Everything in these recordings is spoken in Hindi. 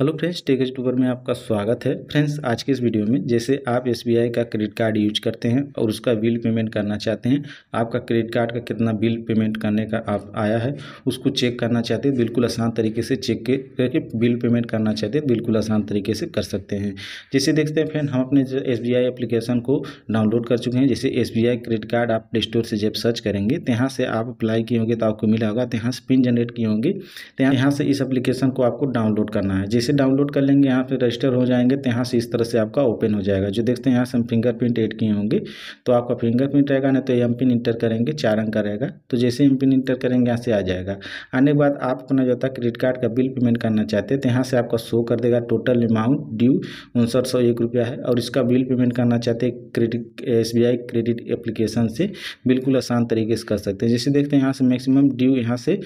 हेलो फ्रेंड्स टेकेज टूबर में आपका स्वागत है फ्रेंड्स आज के इस वीडियो में जैसे आप एस का क्रेडिट कार्ड यूज करते हैं और उसका बिल पेमेंट करना चाहते हैं आपका क्रेडिट कार्ड का कितना बिल पेमेंट करने का आप आया है उसको चेक करना चाहते हैं बिल्कुल आसान तरीके से चेक करके बिल पेमेंट करना चाहते हैं बिल्कुल आसान तरीके से कर सकते हैं जैसे देखते हैं फ्रेंड हम अपने एस एप्लीकेशन को डाउनलोड कर चुके हैं जैसे एस क्रेडिट कार्ड आप प्ले स्टोर से जब सर्च करेंगे तो यहाँ से आप अप्लाई किए होंगे तो आपको मिला होगा तो यहाँ से पिन जनरेट किए होंगे तो यहाँ से इस अप्लीकेशन को आपको डाउनलोड करना है जैसे जैसे डाउनलोड कर लेंगे यहाँ पे रजिस्टर हो जाएंगे तो यहाँ से इस तरह से आपका ओपन हो जाएगा जो देखते हैं यहाँ से हम फिंगरप्रिंट एड किए होंगे तो आपका फिंगरप्रिंट रहेगा ना तो एम पिन इंटर करेंगे चार अंक का रहेगा तो जैसे एम पिन इंटर करेंगे यहाँ से आ जाएगा आने के बाद आप अपना जो था क्रेडिट कार्ड का बिल पेमेंट करना चाहते हैं तो यहाँ से आपका शो कर देगा टोटल अमाउंट ड्यू उनसठ सौ एक रुपया है और इसका बिल पेमेंट करना चाहते हैं क्रेडिट एस क्रेडिट एप्लीकेशन से बिल्कुल आसान तरीके से कर सकते हैं जैसे देखते हैं यहाँ से मैक्सिमम ड्यू यहाँ से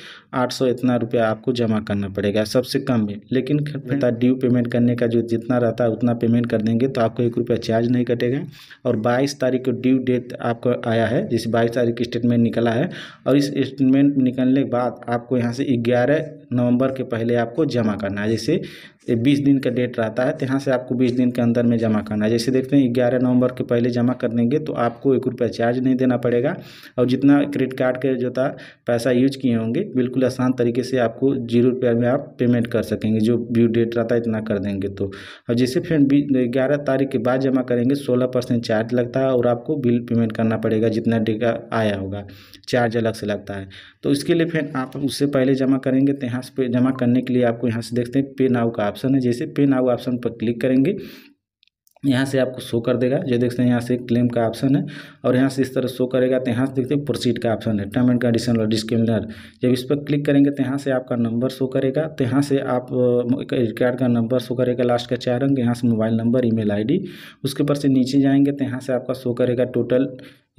आठ इतना रुपया आपको जमा करना पड़ेगा सबसे कम में लेकिन तथा ड्यू पेमेंट करने का जो जितना रहता है उतना पेमेंट कर देंगे तो आपको एक रुपया चार्ज नहीं कटेगा और बाईस तारीख को ड्यू डेट आपको आया है जिस बाईस तारीख की स्टेटमेंट निकला है और इस स्टेटमेंट निकलने के बाद आपको यहाँ से ग्यारह नवंबर के पहले आपको जमा करना है जैसे ये बीस दिन का डेट रहता है तो यहाँ से आपको बीस दिन के अंदर में जमा करना है जैसे देखते हैं ग्यारह नवंबर के पहले जमा कर देंगे तो आपको एक रुपया चार्ज नहीं देना पड़ेगा और जितना क्रेडिट कार्ड के जो था पैसा यूज किए होंगे बिल्कुल आसान तरीके से आपको जीरो रुपया में आप पेमेंट कर सकेंगे जो ड्यू डेट रहता है इतना कर देंगे तो और जैसे फिर ग्यारह तारीख के बाद जमा करेंगे सोलह परसेंट चार्ज लगता है और आपको बिल पेमेंट करना पड़ेगा जितना डे का आया होगा चार्ज अलग से लगता है तो इसके लिए फिर आप उससे पहले जमा करेंगे तो यहाँ से जमा करने के लिए आपको यहाँ से देखते हैं पे नाव का ऑप्शन है जैसे पिन नाउ ऑप्शन पर क्लिक करेंगे यहाँ से आपको शो कर देगा जो देखते हैं यहाँ से क्लेम का ऑप्शन है और यहाँ से इस तरह शो करेगा तो यहाँ से देखते हैं प्रोसीड का ऑप्शन है टर्म एंड कंडीशन और डिस्क्रिमिनर जब इस पर क्लिक करेंगे तो यहाँ से आपका नंबर शो करेगा तो यहाँ से आप क्रेडिट कार्ड का नंबर शो करेगा लास्ट का चार अंक यहाँ से मोबाइल नंबर ई मेल उसके ऊपर से नीचे जाएंगे तो यहाँ से आपका शो करेगा टोटल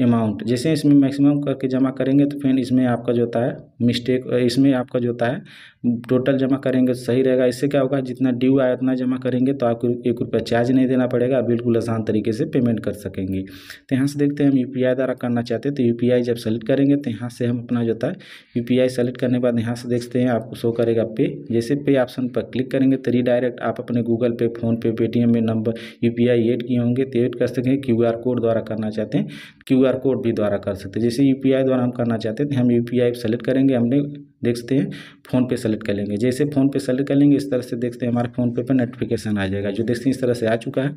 अमाउंट जैसे इसमें मैक्सिमम करके जमा करेंगे तो फिर इसमें आपका जो होता है मिस्टेक इसमें आपका जो होता है टोटल जमा करेंगे सही रहेगा इससे क्या होगा जितना ड्यू आया उतना जमा करेंगे तो आपको एक रुपया चार्ज नहीं देना पड़ेगा आप बिल्कुल आसान तरीके से पेमेंट कर सकेंगे तो यहाँ से देखते हैं हम यू द्वारा करना चाहते हैं तो यू जब सेलेक्ट करेंगे तो यहाँ से हम अपना जो था यू पी सेलेक्ट करने के बाद यहाँ से देखते हैं आपको शो करेगा पे जैसे पे ऑप्शन पर क्लिक करेंगे तो रीडायरेक्ट आप अपने गूगल पे फ़ोनपे पेटीएम में नंबर यू पी एड किए होंगे तो एड कर सकें क्यू कोड द्वारा करना चाहते हैं क्यू कोड भी द्वारा कर सकते हैं जैसे यू द्वारा हम करना चाहते हैं तो हम यू सेलेक्ट करेंगे हमने देख सकते हैं फ़ोन पे सेलेक्ट कर लेंगे जैसे फ़ोन पे सेलेक्ट कर लेंगे इस तरह से देखते हैं हमारे फ़ोन पे पर नोटिफिकेशन आ जाएगा जो देखते हैं इस तरह से आ चुका है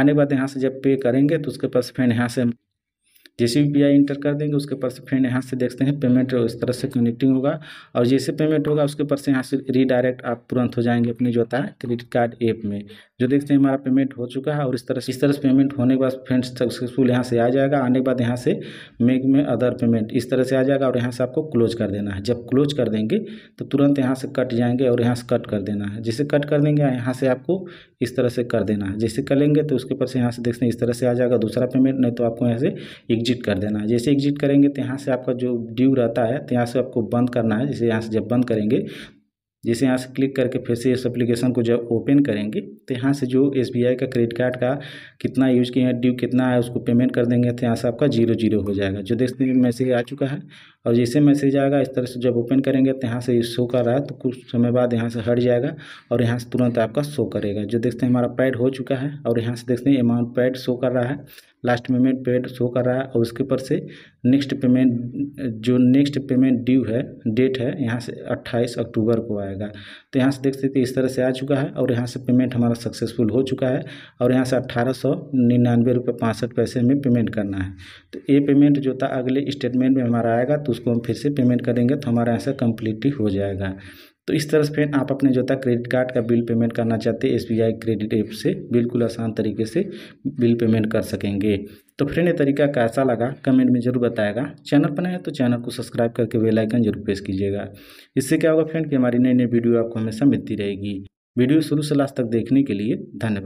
आने के बाद यहाँ से जब पे करेंगे तो उसके पास फिर यहाँ से जैसे भी पी इंटर कर देंगे उसके ऊपर से फ्रेंड यहाँ से देखते हैं पेमेंट इस तरह से कनेक्टिंग होगा और जैसे पेमेंट होगा उसके ऊपर से यहाँ से रीडायरेक्ट आप तुरंत हो जाएंगे अपने जो होता है क्रेडिट कार्ड ऐप में जो देखते हैं हमारा पेमेंट हो चुका है और इस तरह से इस तरह से पेमेंट होने के बाद फ्रेंड सक्सेसफुल यहाँ से आ जाएगा आने के बाद यहाँ से मेक में अदर पेमेंट इस तरह से आ जाएगा और यहाँ से आपको क्लोज कर देना है जब क्लोज कर देंगे तो तुरंत यहाँ से कट जाएंगे और यहाँ से कट कर देना है जैसे कट कर देंगे यहाँ से आपको इस तरह से कर देना है जैसे कर लेंगे तो उसके ऊपर से यहाँ से देखते हैं इस तरह से आ जाएगा दूसरा पेमेंट नहीं तो आपको यहाँ से एग्जिट कर देना है जैसे एग्जिट करेंगे तो यहाँ से आपका जो ड्यू रहता है तो यहाँ से आपको बंद करना है जैसे यहाँ से जब बंद करेंगे जैसे यहाँ से क्लिक करके फिर से इस एप्लीकेशन को जब ओपन करेंगे तो यहाँ से जो एस का क्रेडिट कार्ड का कितना यूज़ किया है ड्यू कितना है उसको पेमेंट कर देंगे तो यहाँ से आपका जीरो जीरो हो जाएगा जो देखते हैं मैसेज आ चुका है और जैसे मैसेज आएगा इस तरह से जब ओपन करेंगे तो यहाँ से शो कर रहा है तो कुछ समय बाद यहाँ से हट जाएगा और यहाँ से तुरंत आपका शो करेगा जो देखते हैं हमारा पैड हो चुका है और यहाँ से देखते हैं अमाउंट पैड शो कर रहा है लास्ट पेमेंट पेड शो कर रहा है और उसके ऊपर से नेक्स्ट पेमेंट जो नेक्स्ट पेमेंट ड्यू है डेट है यहाँ से 28 अक्टूबर को आएगा तो यहाँ से देख सकते इस तरह से आ चुका है और यहाँ से पेमेंट हमारा सक्सेसफुल हो चुका है और यहाँ से अट्ठारह सौ निन्यानवे रुपये पैसे में पेमेंट करना है तो ये पेमेंट जो था अगले स्टेटमेंट में हमारा आएगा तो उसको हम फिर से पेमेंट करेंगे तो हमारा ऐसा कम्प्लीट हो जाएगा तो इस तरह से फ्रेंड आप अपने जो था क्रेडिट कार्ड का बिल पेमेंट करना चाहते हैं एस क्रेडिट ऐप से बिल्कुल आसान तरीके से बिल पेमेंट कर सकेंगे तो फ्रेंड ये तरीका कैसा लगा कमेंट में जरूर बताएगा चैनल पर नए तो चैनल को सब्सक्राइब करके बेल आइकन जरूर प्रेस कीजिएगा इससे क्या होगा फ्रेंड कि हमारी नई नई वीडियो आपको हमेशा मिलती रहेगी वीडियो शुरू से लास्ट तक देखने के लिए धन्यवाद